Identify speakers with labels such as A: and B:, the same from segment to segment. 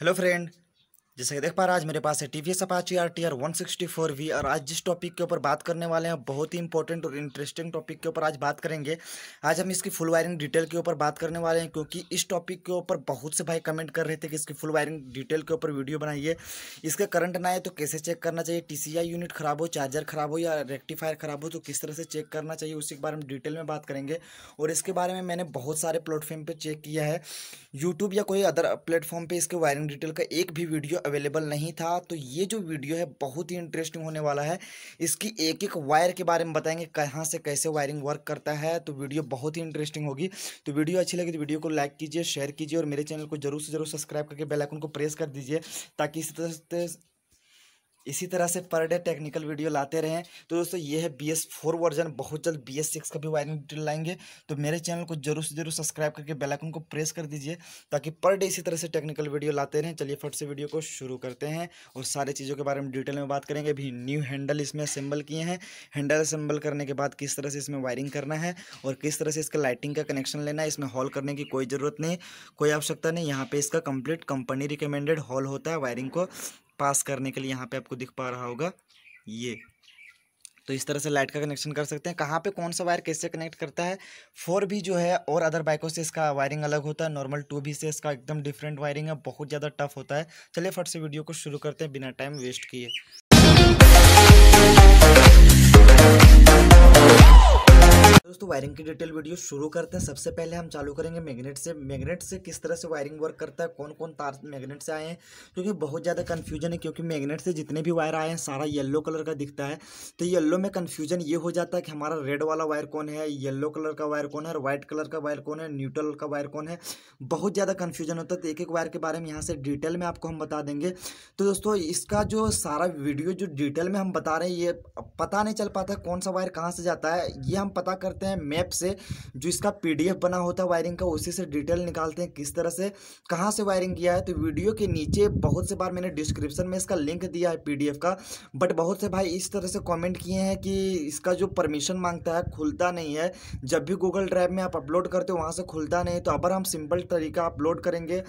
A: hello friend जैसे कि देख पा रहे आज मेरे पास है T V S Apache R T R one sixty four V और आज जिस टॉपिक के ऊपर बात करने वाले हैं बहुत ही इंपॉर्टेंट और इंटरेस्टिंग टॉपिक के ऊपर आज बात करेंगे आज हम इसकी फुल वायरिंग डिटेल के ऊपर बात करने वाले हैं क्योंकि इस टॉपिक के ऊपर बहुत से भाई कमेंट कर रहे थे कि इसकी फुल वायरिंग डिटेल के ऊपर वीडियो बनाइए इसका करंट ना आए तो कैसे चेक करना चाहिए टी सी आई यूनिट खराब हो चार्जर खराब हो या रेक्टिफायर खराब हो तो किस तरह से चेक करना चाहिए उसी के बारे में डिटेल में बात करेंगे और इसके बारे में मैंने बहुत सारे प्लेटफॉर्म पर चेक किया है यूट्यूब या कोई अदर प्लेटफॉर्म पर इसके वायरिंग डिटेल का एक भी वीडियो अवेलेबल नहीं था तो ये जो वीडियो है बहुत ही इंटरेस्टिंग होने वाला है इसकी एक एक वायर के बारे में बताएंगे कहाँ से कैसे वायरिंग वर्क करता है तो वीडियो बहुत ही इंटरेस्टिंग होगी तो वीडियो अच्छी लगी तो वीडियो को लाइक कीजिए शेयर कीजिए और मेरे चैनल को जरूर से जरूर सब्सक्राइब करके बेलाइकन को प्रेस कर दीजिए ताकि इस तरह से इसी तरह से पर डे टेक्निकल वीडियो लाते रहें तो दोस्तों ये है बी एस फोर वर्जन बहुत जल्द बी एस सिक्स का भी वायरिंग डिटेल लाएंगे तो मेरे चैनल को जरूर से जरूर सब्सक्राइब करके बेलाइकन को प्रेस कर दीजिए ताकि पर डे इसी तरह से टेक्निकल वीडियो लाते रहें चलिए फट से वीडियो को शुरू करते हैं और सारी चीज़ों के बारे में डिटेल में बात करेंगे अभी न्यू हैंडल इसमें असेंबल किए हैं हैंडल असेंबल करने के बाद किस तरह से इसमें वायरिंग करना है और किस तरह से इसका लाइटिंग का कनेक्शन लेना है इसमें हॉल करने की कोई ज़रूरत नहीं कोई आवश्यकता नहीं यहाँ पर इसका कंप्लीट कंपनी रिकमेंडेड हॉल होता है वायरिंग को पास करने के लिए यहाँ पे आपको दिख पा रहा होगा ये तो इस तरह से लाइट का कनेक्शन कर सकते हैं कहाँ पे कौन सा वायर कैसे कनेक्ट करता है फोर भी जो है और अदर बाइकों से इसका वायरिंग अलग होता है नॉर्मल टू भी से इसका एकदम डिफरेंट वायरिंग है बहुत ज़्यादा टफ होता है चलिए फट से वीडियो को शुरू करते हैं बिना टाइम वेस्ट किए दोस्तों वायरिंग की डिटेल वीडियो शुरू करते हैं सबसे पहले हम चालू करेंगे मैग्नेट से मैग्नेट से किस तरह से वायरिंग वर्क करता है कौन कौन तार मैग्नेट से आए हैं क्योंकि बहुत ज़्यादा कन्फ्यूजन है क्योंकि मैग्नेट से जितने भी वायर आए हैं सारा येलो कलर का दिखता है तो येलो में कन्फ्यूजन ये हो जाता है कि हमारा रेड वाला वायर कौन है येलो कलर का वायर कौन है और व्हाइट कलर का वायर कौन है न्यूट्रल का वायर कौन है बहुत ज़्यादा कन्फ्यूजन होता है तो एक एक वायर के बारे में यहाँ से डिटेल में आपको हम बता देंगे तो दोस्तों इसका जो सारा वीडियो जो डिटेल में हम बता रहे हैं ये पता नहीं चल पाता कौन सा वायर कहाँ से जाता है ये हम पता कर करते हैं मैप से जो इसका पीडीएफ बना होता है वायरिंग का उसी से डिटेल निकालते हैं किस तरह से कहाँ से वायरिंग किया है तो वीडियो के नीचे बहुत से बार मैंने डिस्क्रिप्शन में इसका लिंक दिया है पी का बट बहुत से भाई इस तरह से कॉमेंट किए हैं कि इसका जो परमिशन मांगता है खुलता नहीं है जब भी गूगल ड्राइव में आप अपलोड करते हो वहाँ से खुलता नहीं तो अबर हम सिंपल तरीका अपलोड करेंगे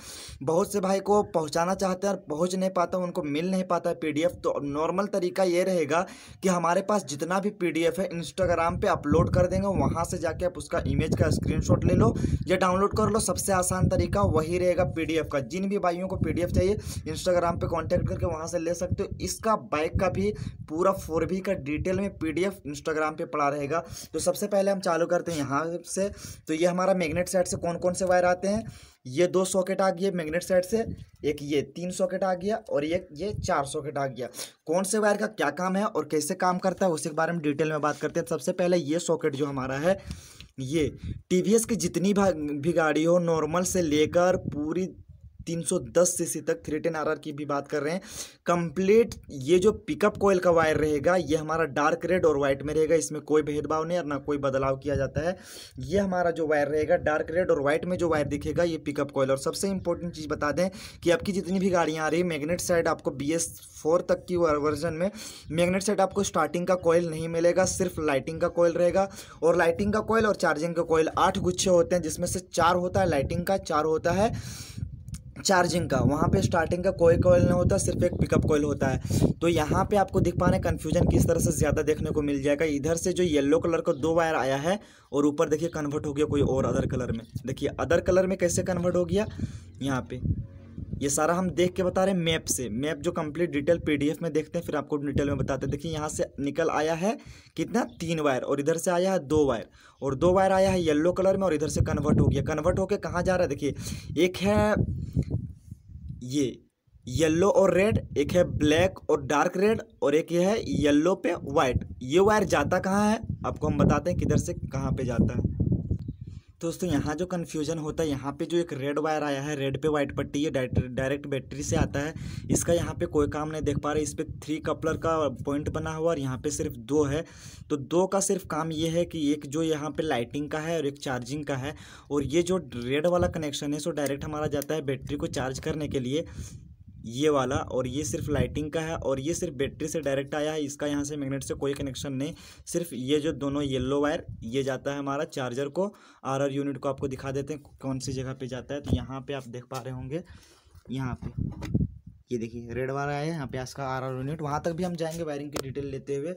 A: बहुत से भाई को पहुँचाना चाहते हैं और पहुँच नहीं पाता उनको मिल नहीं पाता है पी तो नॉर्मल तरीका ये रहेगा कि हमारे पास जितना भी पी है इंस्टाग्राम पर अपलोड कर देंगे वहाँ से जाके आप उसका इमेज का स्क्रीनशॉट ले लो या डाउनलोड कर लो सबसे आसान तरीका वही रहेगा पीडीएफ का जिन भी भाइयों को पीडीएफ चाहिए इंस्टाग्राम पे कांटेक्ट करके वहाँ से ले सकते हो इसका बाइक का भी पूरा फोर का डिटेल में पीडीएफ इंस्टाग्राम पर पड़ा रहेगा तो सबसे पहले हम चालू करते हैं यहाँ से तो ये हमारा मैग्नेट सेट से कौन कौन से वायर आते हैं ये दो सॉकेट आ गए मैग्नेट साइड से एक ये तीन सॉकेट आ गया और एक ये चार सॉकेट आ गया कौन से वायर का क्या काम है और कैसे काम करता है उसके बारे में डिटेल में बात करते हैं तो सबसे पहले ये सॉकेट जो हमारा है ये टी की जितनी भी गाड़ी हो नॉर्मल से लेकर पूरी 310 सीसी तक थ्री टेन आर की भी बात कर रहे हैं कंप्लीट ये जो पिकअप कोयल का वायर रहेगा ये हमारा डार्क रेड और वाइट में रहेगा इसमें कोई भेदभाव नहीं और ना कोई बदलाव किया जाता है ये हमारा जो वायर रहेगा डार्क रेड और वाइट में जो वायर दिखेगा ये पिकअप कोयल और सबसे इंपॉर्टेंट चीज़ बता दें कि आपकी जितनी भी गाड़ियाँ आ रही है मैगनेट साइड आपको बी फोर तक की वर्जन में मैग्नेट सेट आपको स्टार्टिंग का कोयल नहीं मिलेगा सिर्फ लाइटिंग का कोयल रहेगा और लाइटिंग का कोयल और चार्जिंग का कोयल आठ गुच्छे होते हैं जिसमें से चार होता है लाइटिंग का चार होता है चार्जिंग का वहाँ पे स्टार्टिंग का कोई कोयल नहीं होता सिर्फ एक पिकअप कोयल होता है तो यहाँ पे आपको दिख पा रहे कन्फ्यूजन किस तरह से ज़्यादा देखने को मिल जाएगा इधर से जो येलो कलर का दो वायर आया है और ऊपर देखिए कन्वर्ट हो गया कोई और अदर कलर में देखिए अदर कलर में कैसे कन्वर्ट हो गया यहाँ पे ये सारा हम देख के बता रहे हैं मैप से मैप जो कंप्लीट डिटेल पीडीएफ में देखते हैं फिर आपको डिटेल में बताते हैं देखिए यहाँ से निकल आया है कितना तीन वायर और इधर से आया है दो वायर और दो वायर आया है येलो कलर में और इधर से कन्वर्ट हो गया कन्वर्ट होकर कहाँ जा रहा है देखिए एक है ये येलो और रेड एक है ब्लैक और डार्क रेड और एक ये है येल्लो पे वाइट ये वायर जाता कहाँ है आपको हम बताते हैं किधर से कहाँ पे जाता है दोस्तों यहाँ जो कन्फ्यूजन होता है यहाँ पे जो एक रेड वायर आया है रेड पे वाइट पट्टी ये डायरेक्ट बैटरी से आता है इसका यहाँ पे कोई काम नहीं देख पा रहे इस पर थ्री कपलर का पॉइंट बना हुआ और यहाँ पे सिर्फ दो है तो दो का सिर्फ काम ये है कि एक जो यहाँ पे लाइटिंग का है और एक चार्जिंग का है और ये जो रेड वाला कनेक्शन है सो डायरेक्ट हमारा जाता है बैटरी को चार्ज करने के लिए ये वाला और ये सिर्फ लाइटिंग का है और ये सिर्फ बैटरी से डायरेक्ट आया है इसका यहाँ से मैग्नेट से कोई कनेक्शन नहीं सिर्फ ये जो दोनों येलो वायर ये जाता है हमारा चार्जर को आर आर यूनिट को आपको दिखा देते हैं कौन सी जगह पे जाता है तो यहाँ पे आप देख पा रहे होंगे यहाँ पे ये देखिए रेड वाला है यहाँ पे इसका आर आर यूनिट वहाँ तक भी हम जाएंगे वायरिंग की डिटेल लेते हुए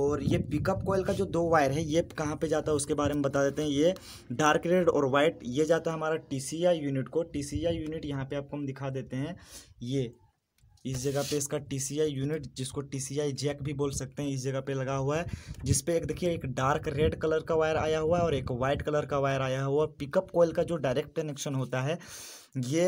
A: और ये पिकअप कोयल का जो दो वायर है ये कहाँ पे जाता है उसके बारे में बता देते हैं ये डार्क रेड और वाइट ये जाता है हमारा टी यूनिट को टी यूनिट यहाँ पर आपको हम दिखा देते हैं ये इस जगह पे इसका टी यूनिट जिसको टी जैक भी बोल सकते हैं इस जगह पे लगा हुआ है जिस पे एक देखिए एक डार्क रेड कलर का वायर आया हुआ है और एक वाइट कलर का वायर आया हुआ है पिकअप कोयल का जो डायरेक्ट कनेक्शन होता है ये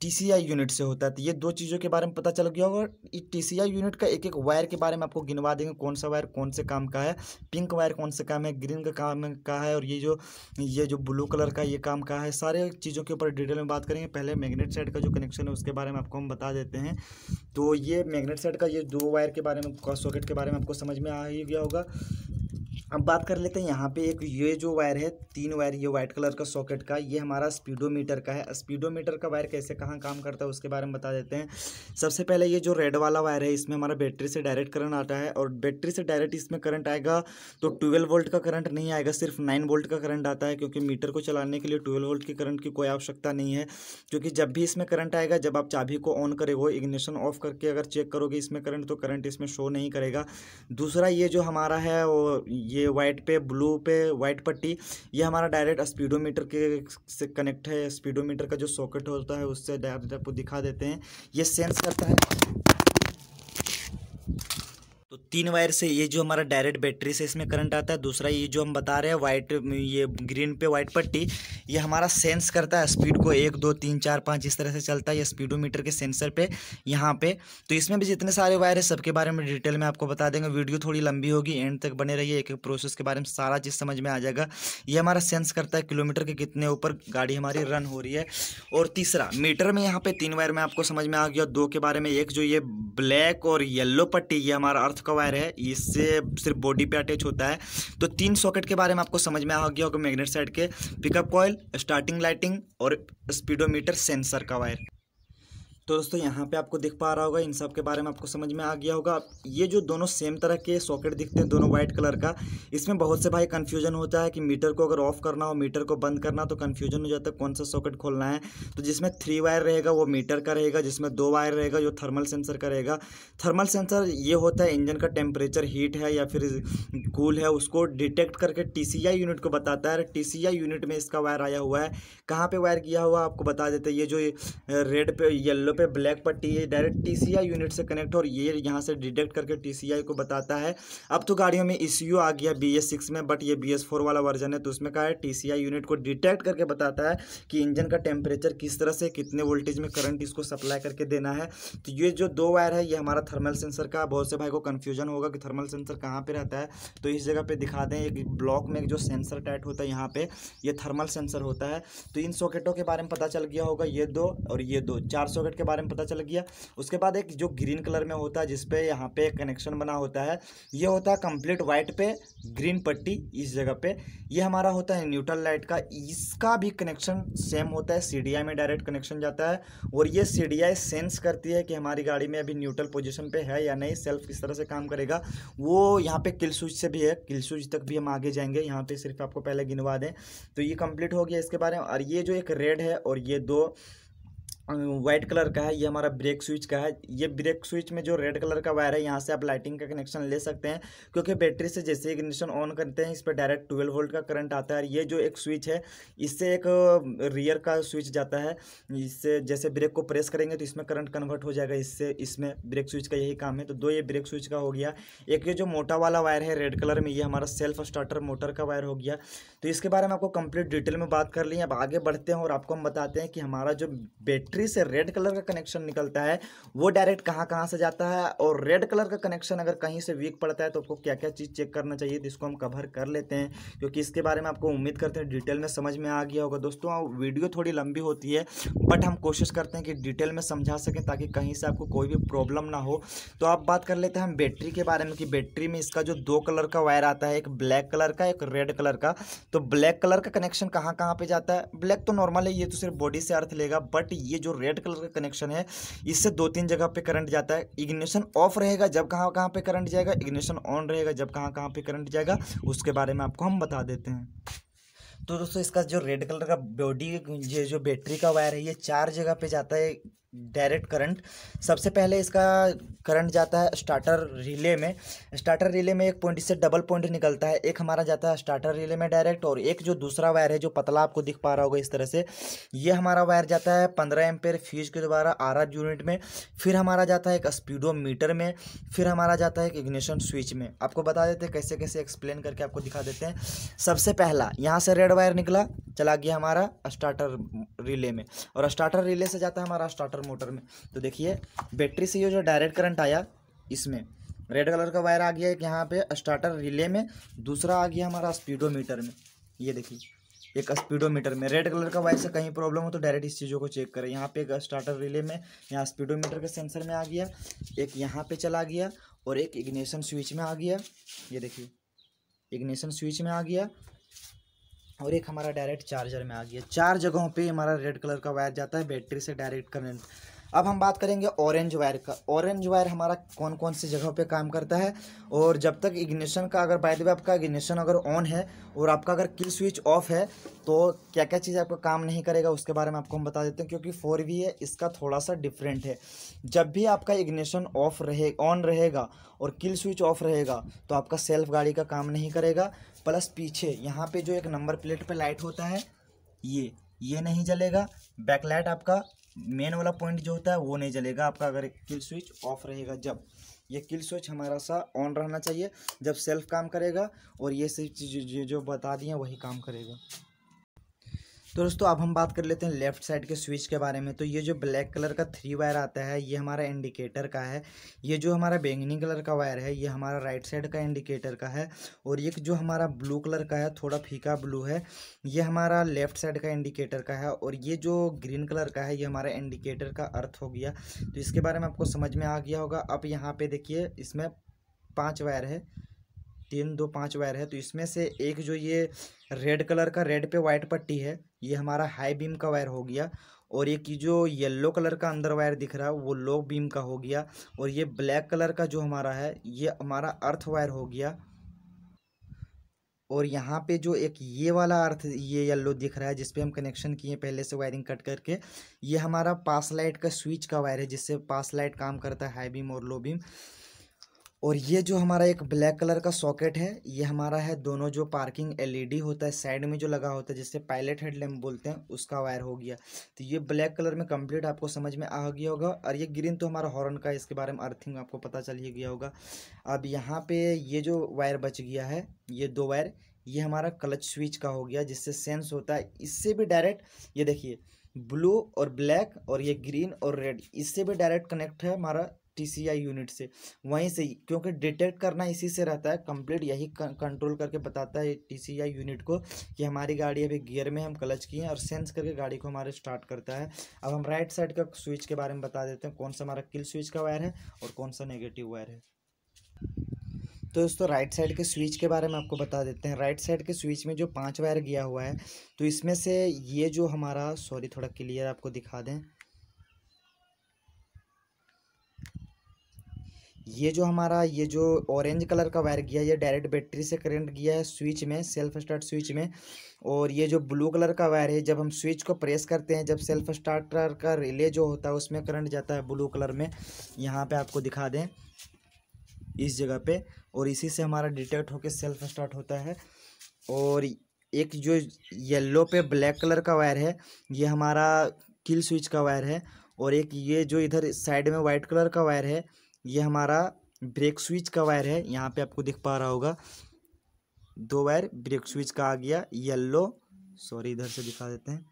A: टीसीआई यूनिट से होता है तो ये दो चीज़ों के बारे में पता चल गया होगा टीसीआई यूनिट का एक एक वायर के बारे में आपको गिनवा देंगे कौन सा वायर कौन से काम का है पिंक वायर कौन से काम है ग्रीन का काम का है और ये जो ये जो ब्लू कलर का ये काम का है सारे चीज़ों के ऊपर डिटेल में बात करेंगे पहले मैग्नेट सेट का जो कनेक्शन है उसके बारे में आपको हम बता देते हैं तो ये मैग्नेट सेट का ये दो वायर के बारे में सॉकेट के बारे में आपको समझ में आ ही गया होगा अब बात कर लेते हैं यहाँ पे एक ये जो वायर है तीन वायर ये वाइट कलर का सॉकेट का ये हमारा स्पीडोमीटर का है स्पीडोमीटर का वायर कैसे कहाँ काम करता है उसके बारे में बता देते हैं सबसे पहले ये जो रेड वाला वायर है इसमें हमारा बैटरी से डायरेक्ट करंट आता है और बैटरी से डायरेक्ट इसमें करंट आएगा तो ट्वेल्व वोल्ट का करंट नहीं आएगा सिर्फ नाइन वोल्ट का करंट आता है क्योंकि मीटर को चलाने के लिए ट्वेल्व वोल्ट के करंट की कोई आवश्यकता नहीं है क्योंकि जब भी इसमें करंट आएगा जब आप चाबी को ऑन करेगो इग्निशन ऑफ करके अगर चेक करोगे इसमें करंट तो करंट इसमें शो नहीं करेगा दूसरा ये जो हमारा है वो ये वाइट पे ब्लू पे वाइट पट्टी ये हमारा डायरेक्ट स्पीडोमीटर के से कनेक्ट है स्पीडोमीटर का जो सॉकेट होता है उससे डायरेक्ट आपको दिखा देते हैं ये सेंस करता है तीन वायर से ये जो हमारा डायरेक्ट बैटरी से इसमें करंट आता है दूसरा ये जो हम बता रहे हैं वाइट ये ग्रीन पे वाइट पट्टी ये हमारा सेंस करता है स्पीड को एक दो तीन चार पाँच इस तरह से चलता है ये स्पीडोमीटर के सेंसर पे यहाँ पे तो इसमें भी जितने सारे वायर है सबके बारे में डिटेल में आपको बता देंगे वीडियो थोड़ी लंबी होगी एंड तक बने रही एक एक प्रोसेस के बारे में सारा चीज़ समझ में आ जाएगा ये हमारा सेंस करता है किलोमीटर के कितने ऊपर गाड़ी हमारी रन हो रही है और तीसरा मीटर में यहाँ पर तीन वायर में आपको समझ में आ गया दो के बारे में एक जो ये ब्लैक और येल्लो पट्टी ये हमारा अर्थ का वायर है इससे सिर्फ बॉडी पे अटैच होता है तो तीन सॉकेट के बारे में आपको समझ में आ गया होगा मैग्नेट साइड के पिकअप कॉयल स्टार्टिंग लाइटिंग और स्पीडोमीटर सेंसर का वायर तो दोस्तों यहाँ पे आपको दिख पा रहा होगा इन सब के बारे में आपको समझ में आ गया होगा ये जो दोनों सेम तरह के सॉकेट दिखते हैं दोनों व्हाइट कलर का इसमें बहुत से भाई कन्फ्यूजन होता है कि मीटर को अगर ऑफ करना हो मीटर को बंद करना तो कन्फ्यूजन हो जाता है कौन सा सॉकेट खोलना है तो जिसमें थ्री वायर रहेगा वो मीटर का रहेगा जिसमें दो वायर रहेगा जो थर्मल सेंसर का रहेगा थर्मल सेंसर ये होता है इंजन का टेम्परेचर हीट है या फिर कूल है उसको डिटेक्ट करके टी यूनिट को बताता है टी यूनिट में इसका वायर आया हुआ है कहाँ पर वायर किया हुआ आपको बता देते ये जो रेड पे येल्लो पे ब्लैक पट्टी है डायरेक्ट टीसीआई यूनिट से कनेक्ट और ये यहाँ से डिटेक्ट करके टीसीआई को बताता है अब तो गाड़ियों में ई आ गया बी एस सिक्स में बट ये बी एस फोर वाला वर्जन है तो उसमें कहा है टीसीआई यूनिट को डिटेक्ट करके बताता है कि इंजन का टेम्परेचर किस तरह से कितने वोल्टेज में करंट इसको सप्लाई करके देना है तो ये जो दो वायर है ये हमारा थर्मल सेंसर का बहुत से भाई को कन्फ्यूजन होगा कि थर्मल सेंसर कहाँ पर रहता है तो इस जगह पर दिखा दें एक ब्लॉक में जो सेंसर टाइट होता है यहाँ पर यह थर्मल सेंसर होता है तो इन सॉकेटों के बारे में पता चल गया होगा ये दो और ये दो चार सॉकेट के बारे में पता चल गया उसके बाद एक जो ग्रीन कलर में होता है जिसपे यहाँ पे कनेक्शन बना होता है ये होता है कंप्लीट व्हाइट पे ग्रीन पट्टी इस जगह पे ये हमारा होता है न्यूट्रल लाइट का इसका भी कनेक्शन सेम होता है सी में डायरेक्ट कनेक्शन जाता है और ये सी सेंस करती है कि हमारी गाड़ी में अभी न्यूट्रल पोजिशन पर है या नहीं सेल्फ किस तरह से काम करेगा वो यहाँ पर किल स्विच से भी है किल स्विच तक भी हम आगे जाएंगे यहाँ पर सिर्फ आपको पहले गिनवा दें तो ये कंप्लीट हो गया इसके बारे में और ये जो एक रेड है और ये दो वाइट कलर का है ये हमारा ब्रेक स्विच का है ये ब्रेक स्विच में जो रेड कलर का वायर है यहाँ से आप लाइटिंग का कनेक्शन ले सकते हैं क्योंकि बैटरी से जैसे ही इग्निशन ऑन करते हैं इस पर डायरेक्ट ट्वेल्व वोल्ट का करंट आता है और ये जो एक स्विच है इससे एक रियर का स्विच जाता है इससे जैसे ब्रेक को प्रेस करेंगे तो इसमें करंट कन्वर्ट हो जाएगा इससे इसमें ब्रेक स्विच का यही काम है तो दो ये ब्रेक स्विच का हो गया एक ये जो मोटा वाला वायर है रेड कलर में ये हमारा सेल्फ स्टार्टर मोटर का वायर हो गया तो इसके बारे में आपको कंप्लीट डिटेल में बात कर ली अब आगे बढ़ते हैं और आपको हम बताते हैं कि हमारा जो बैटरी बैटरी से रेड कलर का कनेक्शन निकलता है वो डायरेक्ट कहाँ कहाँ से जाता है और रेड कलर का कनेक्शन अगर कहीं से वीक पड़ता है तो आपको क्या क्या चीज़ चेक करना चाहिए जिसको हम कवर कर लेते हैं क्योंकि इसके बारे में आपको उम्मीद करते हैं डिटेल में समझ में आ गया होगा दोस्तों वीडियो थोड़ी लंबी होती है बट हम कोशिश करते हैं कि डिटेल में समझा सकें ताकि कहीं से आपको कोई भी प्रॉब्लम ना हो तो आप बात कर लेते हैं हम बैटरी के बारे में कि बैटरी में इसका जो दो कलर का वायर आता है एक ब्लैक कलर का एक रेड कलर का तो ब्लैक कलर का कनेक्शन कहाँ कहाँ पे जाता है ब्लैक तो नॉर्मल है ये तो सिर्फ बॉडी से अर्थ लेगा बट ये जो रेड कलर का कनेक्शन है इससे दो तीन जगह पे करंट जाता है इग्निशन ऑफ रहेगा जब कहाँ कहाँ पे करंट जाएगा इग्निशन ऑन रहेगा जब कहाँ कहाँ पे करंट जाएगा उसके बारे में आपको हम बता देते हैं तो दोस्तों इसका जो रेड कलर का बॉडी ये जो बैटरी का वायर है ये चार जगह पे जाता है डायरेक्ट करंट सबसे पहले इसका करंट जाता है स्टार्टर रिले में स्टार्टर रिले में एक पॉइंट इससे डबल पॉइंट निकलता है एक हमारा जाता है स्टार्टर रिले में डायरेक्ट और एक जो दूसरा वायर है जो पतला आपको दिख पा रहा होगा इस तरह से ये हमारा वायर जाता है पंद्रह एम्पेयर फ्यूज के द्वारा आर यूनिट में फिर हमारा जाता है एक स्पीडो मीटर में फिर हमारा जाता है एक इग्निशन स्विच में आपको बता देते हैं कैसे कैसे एक्सप्लेन करके आपको दिखा देते हैं सबसे पहला यहाँ से रेड वायर निकला चला गया हमारा स्टार्टर रिले में और स्टार्टर रिले से जाता है हमारा स्टार्टर मोटर में तो देखिए बैटरी से ये जो डायरेक्ट करंट आया इसमें रेड कलर का वायर आ गया एक यहाँ पे स्टार्टर रिले में दूसरा आ गया हमारा स्पीडोमीटर में ये देखिए एक स्पीडोमीटर में रेड कलर का वायर से कहीं प्रॉब्लम हो तो डायरेक्ट इस चीज़ों को चेक करें यहाँ पे एक स्टार्टर रिले में यहाँ स्पीडोमीटर के सेंसर में आ गया एक यहाँ पे चला गया और एक इग्निशन स्विच में आ गया ये देखिए इग्निशन स्विच में आ गया और एक हमारा डायरेक्ट चार्जर में आ गया चार जगहों पे हमारा रेड कलर का वायर जाता है बैटरी से डायरेक्ट करंट अब हम बात करेंगे ऑरेंज वायर का ऑरेंज वायर हमारा कौन कौन सी जगहों पे काम करता है और जब तक इग्निशन का अगर बाय द वे आपका इग्निशन अगर ऑन है और आपका अगर किल स्विच ऑफ है तो क्या क्या चीज़ आपका काम नहीं करेगा उसके बारे में आपको हम बता देते हैं क्योंकि फोर वी है इसका थोड़ा सा डिफरेंट है जब भी आपका इग्निशन ऑफ रहे ऑन रहेगा और किल स्विच ऑफ रहेगा तो आपका सेल्फ गाड़ी का काम नहीं करेगा प्लस पीछे यहाँ पे जो एक नंबर प्लेट पे लाइट होता है ये ये नहीं जलेगा बैकलाइट आपका मेन वाला पॉइंट जो होता है वो नहीं जलेगा आपका अगर किल स्विच ऑफ रहेगा जब ये किल स्विच हमारा सा ऑन रहना चाहिए जब सेल्फ काम करेगा और ये सब चीज़ जो बता दिए वही काम करेगा तो दोस्तों अब हम बात कर लेते हैं लेफ्ट साइड के स्विच के बारे में तो ये जो ब्लैक कलर का थ्री वायर आता है ये हमारा इंडिकेटर का है ये जो हमारा बैंगनी कलर का वायर है ये हमारा राइट साइड का इंडिकेटर का है और ये जो हमारा ब्लू कलर का है थोड़ा फीका ब्लू है ये हमारा लेफ्ट साइड का इंडिकेटर का है और ये जो ग्रीन कलर का है ये हमारा इंडिकेटर का अर्थ हो गया तो इसके बारे में आपको समझ में आ गया होगा अब यहाँ पर देखिए इसमें पाँच वायर है तीन दो पाँच वायर है तो इसमें से एक जो ये रेड कलर का रेड पे वाइट पट्टी है ये हमारा हाई बीम का वायर हो गया और एक जो येलो कलर का अंदर वायर दिख रहा है वो लो बीम का हो गया और ये ब्लैक कलर का जो हमारा है ये हमारा अर्थ वायर हो गया और यहाँ पे जो एक ये वाला अर्थ ये येलो दिख रहा है जिसपे हम कनेक्शन किए पहले से वायरिंग कट करके ये हमारा पास लाइट का स्विच का वायर है जिससे पास लाइट काम करता है हाई बीम और लो बीम और ये जो हमारा एक ब्लैक कलर का सॉकेट है ये हमारा है दोनों जो पार्किंग एलईडी होता है साइड में जो लगा होता है जिससे पायलट हेडलैम्प बोलते हैं उसका वायर हो गया तो ये ब्लैक कलर में कंप्लीट आपको समझ में आ गया होगा और ये ग्रीन तो हमारा हॉर्न का इसके बारे में अर्थिंग आपको पता चल ही गया होगा अब यहाँ पे ये जो वायर बच गया है ये दो वायर ये हमारा क्लच स्विच का हो गया जिससे सेंस होता है इससे भी डायरेक्ट ये देखिए ब्लू और ब्लैक और ये ग्रीन और रेड इससे भी डायरेक्ट कनेक्ट है हमारा टीसीआई यूनिट से वहीं से क्योंकि डिटेक्ट करना इसी से रहता है कंप्लीट यही कंट्रोल करके बताता है टीसीआई यूनिट को कि हमारी गाड़ी अभी गियर में हम क्लच किए हैं और सेंस करके गाड़ी को हमारे स्टार्ट करता है अब हम राइट साइड का स्विच के बारे में बता देते हैं कौन सा हमारा किल स्विच का वायर है और कौन सा नेगेटिव वायर है तो दोस्तों राइट साइड के स्विच के बारे में आपको बता देते हैं राइट साइड के स्विच में जो पांच वायर गया हुआ है तो इसमें से ये जो हमारा सॉरी थोड़ा क्लियर आपको दिखा दें ये जो हमारा ये जो ऑरेंज कलर का वायर गया ये डायरेक्ट बैटरी से करंट गया है स्विच में सेल्फ स्टार्ट स्विच में और ये जो ब्लू कलर का वायर है जब हम स्विच को प्रेस करते हैं जब सेल्फ स्टार्टर का रिले जो होता है उसमें करंट जाता है ब्लू कलर में यहाँ पे आपको दिखा दें इस जगह पे और इसी से हमारा डिटेक्ट होकर सेल्फ स्टार्ट होता है और एक जो येल्लो पे ब्लैक कलर का वायर है ये हमारा किल स्विच का वायर है और एक ये जो इधर साइड में वाइट कलर का वायर है ये हमारा ब्रेक स्विच का वायर है यहाँ पे आपको दिख पा रहा होगा दो वायर ब्रेक स्विच का आ गया येल्लो सॉरी इधर से दिखा देते हैं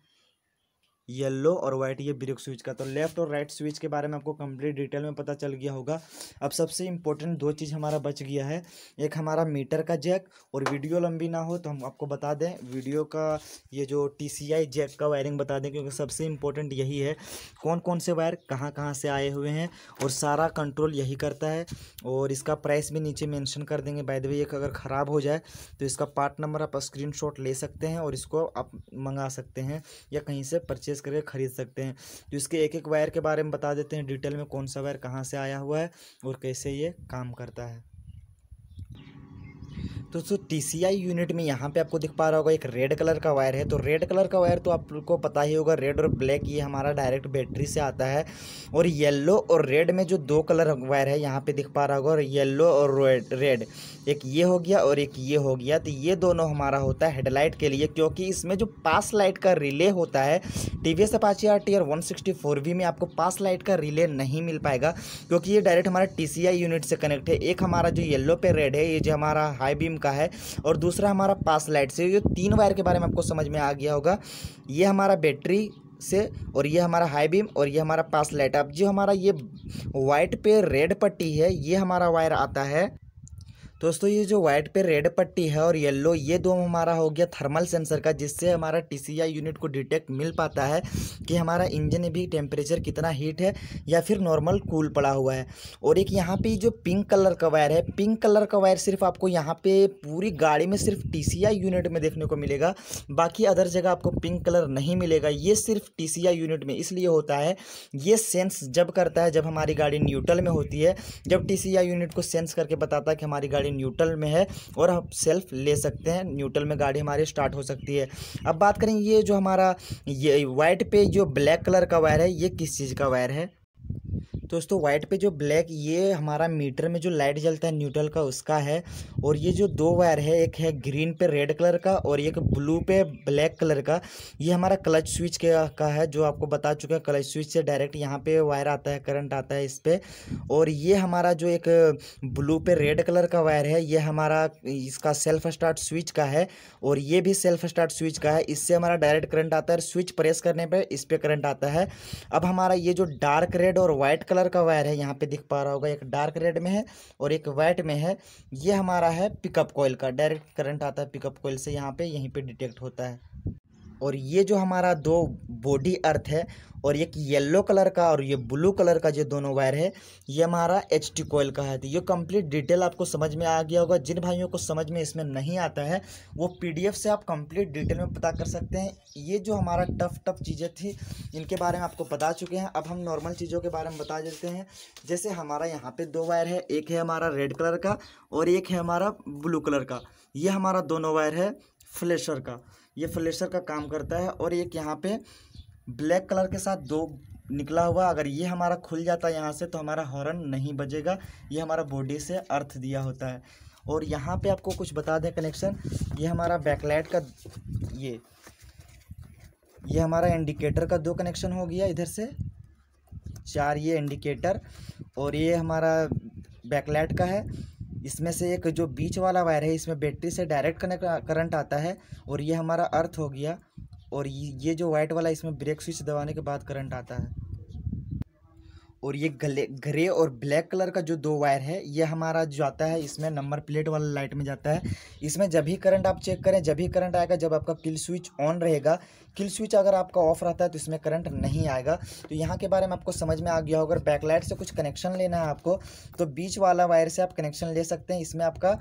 A: येलो और वाइट ये ब्रेक स्विच का तो लेफ्ट और राइट स्विच के बारे में आपको कंप्लीट डिटेल में पता चल गया होगा अब सबसे इम्पोर्टेंट दो चीज़ हमारा बच गया है एक हमारा मीटर का जैक और वीडियो लंबी ना हो तो हम आपको बता दें वीडियो का ये जो टी जैक का वायरिंग बता दें क्योंकि सबसे इम्पोर्टेंट यही है कौन कौन से वायर कहाँ कहाँ से आए हुए हैं और सारा कंट्रोल यही करता है और इसका प्राइस भी नीचे मैंशन कर देंगे बाय द वे एक अगर ख़राब हो जाए तो इसका पार्ट नंबर आप स्क्रीन ले सकते हैं और इसको आप मंगा सकते हैं या कहीं से परचेज परचेज करके ख़रीद सकते हैं तो इसके एक एक वायर के बारे में बता देते हैं डिटेल में कौन सा वायर कहाँ से आया हुआ है और कैसे ये काम करता है तो दोस्तों टी यूनिट में यहाँ पे आपको दिख पा रहा होगा एक रेड कलर का वायर है तो रेड कलर का वायर तो आपको पता ही होगा रेड और ब्लैक ये हमारा डायरेक्ट बैटरी से आता है और येलो और रेड में जो दो कलर वायर है यहाँ पे दिख पा रहा होगा और येलो और रेड एक ये हो गया और एक ये हो गया तो ये दोनों हमारा होता है हेडलाइट के लिए क्योंकि इसमें जो पास लाइट का रिले होता है T V S Apache R T R one sixty four V में आपको पास लाइट का रिले नहीं मिल पाएगा क्योंकि ये डायरेक्ट हमारा टी सी आई यूनिट से कनेक्ट है एक हमारा जो येल्लो पे रेड है ये जो हमारा हाई बीम का है और दूसरा हमारा पास लाइट से ये तीन वायर के बारे में आपको समझ में आ गया होगा ये हमारा बैटरी से और ये हमारा हाई बीम और ये हमारा पास लाइट अब जो हमारा ये वाइट पे रेड पट्टी है ये हमारा वायर आता है दोस्तों ये जो व्हाइट पे रेड पट्टी है और येलो ये दो हमारा हो गया थर्मल सेंसर का जिससे हमारा टी यूनिट को डिटेक्ट मिल पाता है कि हमारा इंजन भी टेम्परेचर कितना हीट है या फिर नॉर्मल कूल पड़ा हुआ है और एक यहाँ पे जो पिंक कलर का वायर है पिंक कलर का वायर सिर्फ आपको यहाँ पे पूरी गाड़ी में सिर्फ टी यूनिट में देखने को मिलेगा बाकी अदर जगह आपको पिंक कलर नहीं मिलेगा ये सिर्फ टी यूनिट में इसलिए होता है ये सेंस जब करता है जब हमारी गाड़ी न्यूट्रल में होती है जब टी यूनिट को सेंस करके बताता है कि हमारी गाड़ी न्यूट्रल में है और हम सेल्फ ले सकते हैं न्यूट्रल में गाड़ी हमारी स्टार्ट हो सकती है अब बात करें ये जो हमारा ये वाइट पे जो ब्लैक कलर का वायर है ये किस चीज़ का वायर है दोस्तों वाइट पे जो ब्लैक ये हमारा मीटर में जो लाइट जलता है न्यूट्रल का उसका है और ये जो दो वायर है एक है ग्रीन पे रेड कलर का और एक ब्लू पे ब्लैक कलर का ये हमारा क्लच स्विच के का है जो आपको बता चुका है क्लच स्विच से डायरेक्ट यहाँ पे वायर आता है करंट आता है इस पर और ये हमारा जो एक ब्लू पे रेड कलर का वायर है ये हमारा इसका सेल्फ स्टार्ट स्विच का है और ये भी सेल्फ स्टार्ट स्विच का है इससे हमारा डायरेक्ट करंट आता है स्विच प्रेस करने पर इस पर करंट आता है अब हमारा ये जो डार्क रेड और वाइट कलर का वायर है यहाँ पे दिख पा रहा होगा एक डार्क रेड में है और एक वाइट में है ये हमारा है पिकअप कोयल का डायरेक्ट करंट आता है पिकअप कोयल से यहाँ पे यहीं पे डिटेक्ट होता है और ये जो हमारा दो बॉडी अर्थ है और एक येलो कलर का और ये ब्लू कलर का जो दोनों वायर है ये हमारा एच टी कोयल का है तो ये कंप्लीट डिटेल आपको समझ में आ गया होगा जिन भाइयों को समझ में इसमें नहीं आता है वो पीडीएफ से आप कंप्लीट डिटेल में पता कर सकते हैं ये जो हमारा टफ टफ चीज़ें थी इनके बारे में आपको बता चुके हैं अब हम नॉर्मल चीज़ों के बारे में बता देते हैं जैसे हमारा यहाँ पर दो वायर है एक है हमारा रेड कलर का और एक है हमारा ब्लू कलर का ये हमारा दोनों वायर है फ्लेशर का ये फ्लेशर का काम करता है और एक यहाँ पे ब्लैक कलर के साथ दो निकला हुआ अगर ये हमारा खुल जाता है यहाँ से तो हमारा हॉर्न नहीं बजेगा ये हमारा बॉडी से अर्थ दिया होता है और यहाँ पे आपको कुछ बता दें कनेक्शन ये हमारा बैकलाइट का ये ये हमारा इंडिकेटर का दो कनेक्शन हो गया इधर से चार ये इंडिकेटर और ये हमारा बैकलाइट का है इसमें से एक जो बीच वाला वायर है इसमें बैटरी से डायरेक्ट कनेक्ट करंट आता है और ये हमारा अर्थ हो गया और ये जो वाइट वाला इसमें ब्रेक स्विच दबाने के बाद करंट आता है और ये गले ग्रे और ब्लैक कलर का जो दो वायर है ये हमारा जो आता है इसमें नंबर प्लेट वाला लाइट में जाता है इसमें जब भी करंट आप चेक करें जब भी करंट आएगा जब आपका किल स्विच ऑन रहेगा किल स्विच अगर आपका ऑफ रहता है तो इसमें करंट नहीं आएगा तो यहाँ के बारे में आपको समझ में आ गया होगा बैकलाइट से कुछ कनेक्शन लेना है आपको तो बीच वाला वायर से आप कनेक्शन ले सकते हैं इसमें आपका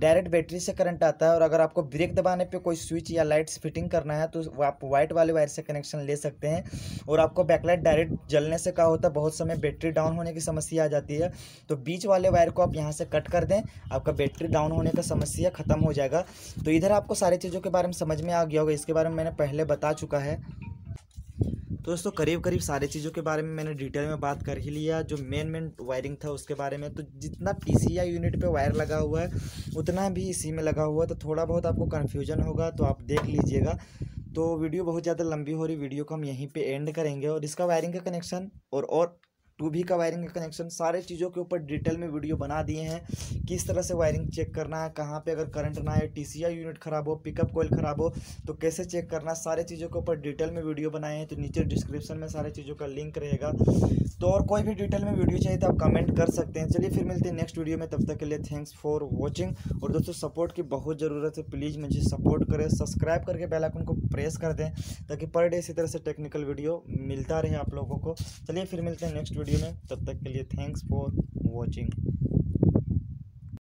A: डायरेक्ट बैटरी से करंट आता है और अगर आपको ब्रेक दबाने पे कोई स्विच या लाइट्स फिटिंग करना है तो आप वाइट वाले वायर से कनेक्शन ले सकते हैं और आपको बैकलाइट डायरेक्ट जलने से क्या होता है बहुत समय बैटरी डाउन होने की समस्या आ जाती है तो बीच वाले वायर को आप यहाँ से कट कर दें आपका बैटरी डाउन होने का समस्या ख़त्म हो जाएगा तो इधर आपको सारी चीज़ों के बारे में समझ में आ गया होगा इसके बारे में मैंने पहले बता चुका है तो दोस्तों करीब करीब सारी चीज़ों के बारे में मैंने डिटेल में बात कर ही लिया जो मेन मेन वायरिंग था उसके बारे में तो जितना पी यूनिट पे वायर लगा हुआ है उतना भी इसी में लगा हुआ है तो थोड़ा बहुत आपको कन्फ्यूजन होगा तो आप देख लीजिएगा तो वीडियो बहुत ज़्यादा लंबी हो रही वीडियो को हम यहीं पे एंड करेंगे और इसका वायरिंग का कनेक्शन और और टू बी का वायरिंग का कनेक्शन सारे चीज़ों के ऊपर डिटेल में वीडियो बना दिए हैं किस तरह से वायरिंग चेक करना है कहाँ पे अगर करंट ना है टी यूनिट ख़राब हो पिकअप कोयल ख़राब हो तो कैसे चेक करना सारे चीज़ों के ऊपर डिटेल में वीडियो बनाए हैं तो नीचे डिस्क्रिप्शन में सारे चीज़ों का लिंक रहेगा तो और कोई भी डिटेल में वीडियो चाहिए तो आप कमेंट कर सकते हैं चलिए फिर मिलते हैं नेक्स्ट वीडियो में तब तक के लिए थैंक्स फॉर वॉचिंग और दोस्तों सपोर्ट की बहुत ज़रूरत है प्लीज़ मुझे सपोर्ट करें सब्सक्राइब करके बेल आइकन को प्रेस कर दें ताकि पर डे इसी तरह से टेक्निकल वीडियो मिलता रहे आप लोगों को चलिए फिर मिलते हैं नेक्स्ट वीडियो वीडियो में तब तक के लिए थैंक्स फॉर वॉचिंग